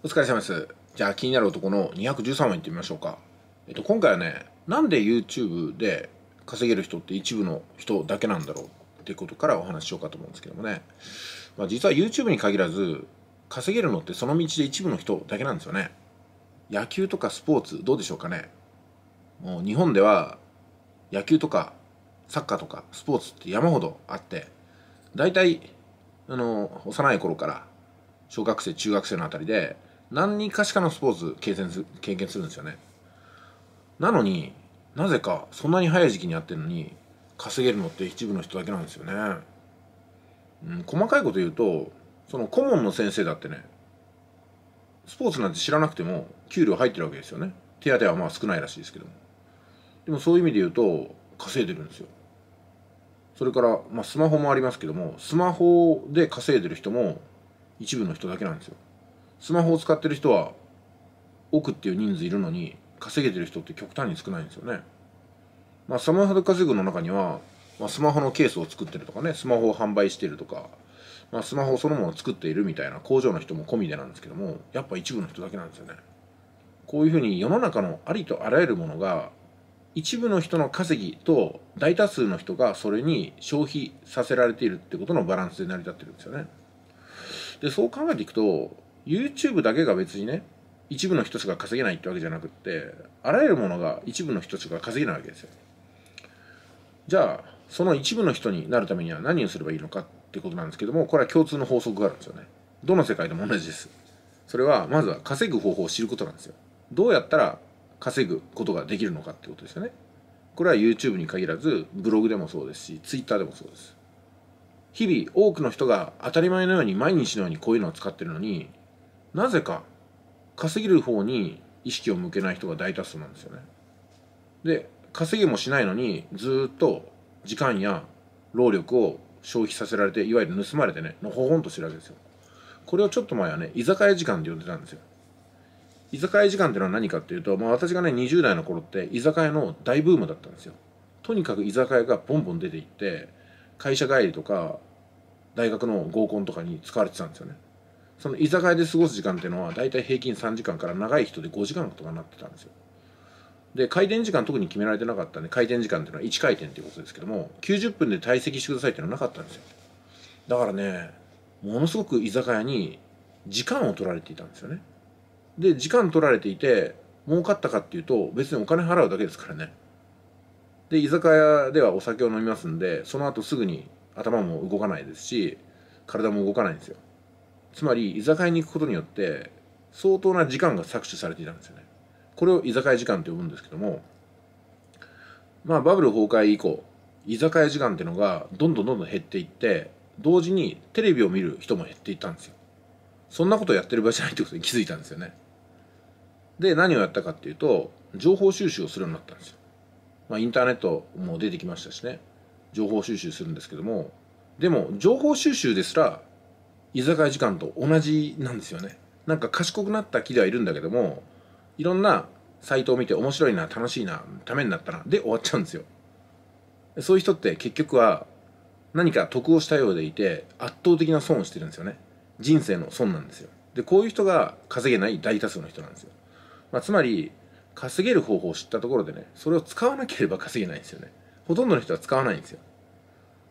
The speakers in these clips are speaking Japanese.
お疲れ様です。じゃあ気になる男の213話いってみましょうか。えっと、今回はね、なんで YouTube で稼げる人って一部の人だけなんだろうっていうことからお話ししようかと思うんですけどもね。まあ、実は YouTube に限らず、稼げるのってその道で一部の人だけなんですよね。野球とかスポーツ、どうでしょうかね。もう日本では野球とかサッカーとかスポーツって山ほどあって、大体、あの、幼い頃から小学生、中学生のあたりで、何かしかのスポーツ経験す経験するんですよねなのになぜかそんなに早い時期にやってるのに稼げるのって一部の人だけなんですよね、うん、細かいこと言うとその顧問の先生だってねスポーツなんて知らなくても給料入ってるわけですよね手当はまあ少ないらしいですけどもでもそういう意味で言うと稼いでるんですよそれから、まあ、スマホもありますけどもスマホで稼いでる人も一部の人だけなんですよスマホを使ってる人は億っていう人数いるのに稼げてる人って極端に少ないんですよね。まあ、スマホで稼ぐの中には、まあ、スマホのケースを作ってるとかねスマホを販売してるとか、まあ、スマホそのものを作っているみたいな工場の人も込みでなんですけどもやっぱ一部の人だけなんですよね。こういうふうに世の中のありとあらゆるものが一部の人の稼ぎと大多数の人がそれに消費させられているってことのバランスで成り立ってるんですよね。でそう考えていくと YouTube だけが別にね一部の人しか稼げないってわけじゃなくってあらゆるものが一部の人しか稼げないわけですよじゃあその一部の人になるためには何をすればいいのかってことなんですけどもこれは共通の法則があるんですよねどの世界でも同じですそれはまずは稼ぐ方法を知ることなんですよどうやったら稼ぐことができるのかってことですよねこれは YouTube に限らずブログでもそうですし Twitter でもそうです日々多くの人が当たり前のように毎日のようにこういうのを使ってるのになぜか稼げる方に意識を向けない人が大多数なんですよね。で稼げもしないのにずっと時間や労力を消費させられていわゆる盗まれてねのほほんとしてるわけですよ。これをちょっと前はね居酒屋時間って呼んでたんですよ。居酒屋時間っていうのは何かっていうと、まあ、私がね20代の頃って居酒屋の大ブームだったんですよ。とにかく居酒屋がボンボン出ていって会社帰りとか大学の合コンとかに使われてたんですよね。その居酒屋で過ごす時間っていうのは大体平均3時間から長い人で5時間とかなってたんですよで回転時間特に決められてなかったんで回転時間っていうのは1回転っていうことですけども90分で退席してくださいっていうのはなかったんですよだからねものすごく居酒屋に時間を取られていたんですよねで時間取られていて儲かったかっていうと別にお金払うだけですからねで居酒屋ではお酒を飲みますんでその後すぐに頭も動かないですし体も動かないんですよつまり居酒屋に行くことによって相当な時間が搾取されていたんですよねこれを居酒屋時間と呼ぶんですけどもまあバブル崩壊以降居酒屋時間っていうのがどんどんどんどん減っていって同時にテレビを見る人も減っていったんですよそんなことやってる場合じゃないってことに気づいたんですよねで何をやったかっていうと情報収集をするようになったんですよまあインターネットも出てきましたしね情報収集するんですけどもでも情報収集ですら居酒屋時間と同じなんですよねなんか賢くなった気ではいるんだけどもいろんなサイトを見て面白いな楽しいなためになったなで終わっちゃうんですよそういう人って結局は何か得をしたようでいて圧倒的な損をしてるんですよね人生の損なんですよでこういう人が稼げない大多数の人なんですよ、まあ、つまり稼げる方法を知ったところでねそれを使わなければ稼げないんですよねほとんどの人は使わないんですよ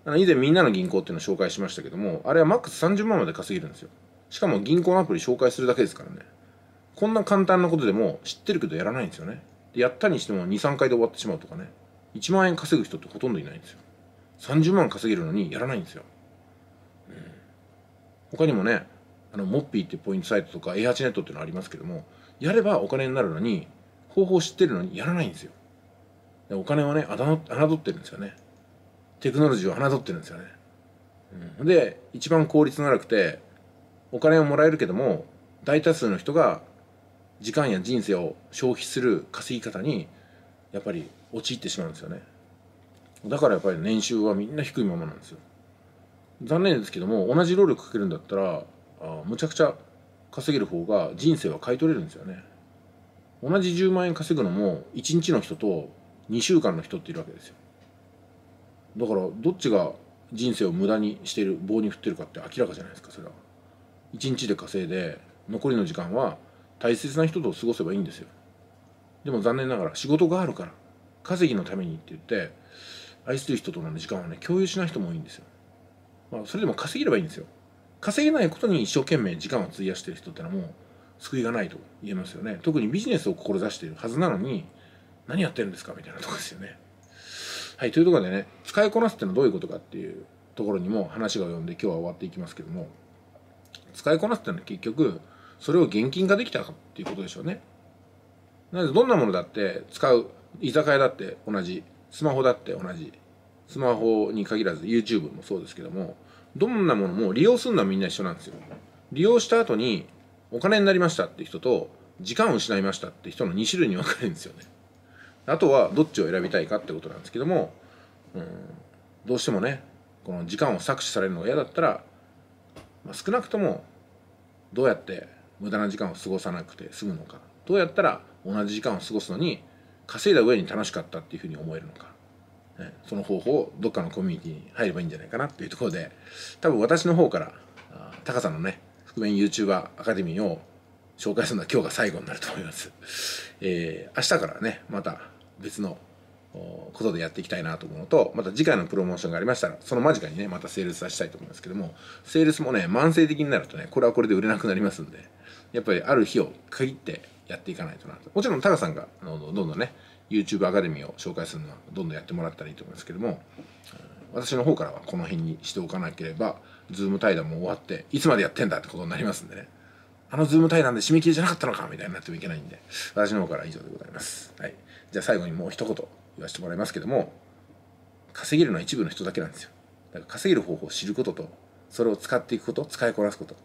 あの以前みんなの銀行っていうのを紹介しましたけども、あれはマックス30万まで稼げるんですよ。しかも銀行のアプリ紹介するだけですからね。こんな簡単なことでも知ってるけどやらないんですよね。でやったにしても2、3回で終わってしまうとかね。1万円稼ぐ人ってほとんどいないんですよ。30万稼げるのにやらないんですよ。うん、他にもね、あの、モッピーってポイントサイトとか A8 ネットっていうのありますけども、やればお金になるのに、方法知ってるのにやらないんですよ。でお金はね、あだ侮ってるんですよね。テクノロジーを侮ってるんですよね、うん、で一番効率の悪くてお金をもらえるけども大多数の人が時間や人生を消費する稼ぎ方にやっぱり陥ってしまうんですよねだからやっぱり年収はみんな低いままなんですよ残念ですけども同じ労力かけるんだったらあむちゃくちゃ稼げる方が人生は買い取れるんですよね同じ10万円稼ぐのも1日の人と2週間の人っているわけですよだからどっちが人生を無駄にしてる棒に振ってるかって明らかじゃないですかそれは1日で稼いで残りの時間は大切な人と過ごせばいいんですよでも残念ながら仕事があるから稼ぎのためにって言って愛する人との時間をね共有しない人も多いんですよ、まあ、それでも稼げればいいんですよ稼げないことに一生懸命時間を費やしてる人ってのはもう救いがないと言えますよね特にビジネスを志してるはずなのに何やってるんですかみたいなとこですよねはいというところでね使いこなすっていうのはどういうことかっていうところにも話が及んで今日は終わっていきますけども使いこなすっていうのは結局それを現金化できたかっていうことでしょうね。なのでどんなものだって使う居酒屋だって同じスマホだって同じスマホに限らず YouTube もそうですけどもどんなものも利用するのはみんな一緒なんですよ利用した後にお金になりましたって人と時間を失いましたって人の2種類に分かれるんですよねあとはどっちを選びたいかってことなんですけども、うん、どうしてもねこの時間を搾取されるのが嫌だったら、まあ、少なくともどうやって無駄な時間を過ごさなくて済むのかどうやったら同じ時間を過ごすのに稼いだ上に楽しかったっていうふうに思えるのか、ね、その方法をどっかのコミュニティに入ればいいんじゃないかなっていうところで多分私の方からタカさんのね覆面 YouTuber アカデミーを紹介するのは今日が最後になると思います。えー、明日からねまた別のことでやっていきたいなと思うのとまた次回のプロモーションがありましたらその間近にねまたセールスさせたいと思いますけどもセールスもね慢性的になるとねこれはこれで売れなくなりますんでやっぱりある日を限ってやっていかないとなともちろんタカさんがどんどんね YouTube アカデミーを紹介するのはどんどんやってもらったらいいと思いますけども私の方からはこの辺にしておかなければズーム m 対談も終わっていつまでやってんだってことになりますんでねあのズーム対談で締め切りじゃなかったのかみたいになってもいけないんで、私の方から以上でございます。はい。じゃあ最後にもう一言言わせてもらいますけども、稼げるのは一部の人だけなんですよ。だから稼げる方法を知ることと、それを使っていくこと、使いこなすこと。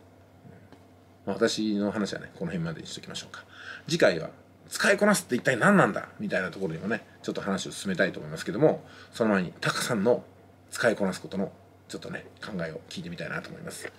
まあ、私の話はね、この辺までにしときましょうか。次回は、使いこなすって一体何なんだみたいなところにもね、ちょっと話を進めたいと思いますけども、その前にたくさんの使いこなすことの、ちょっとね、考えを聞いてみたいなと思います。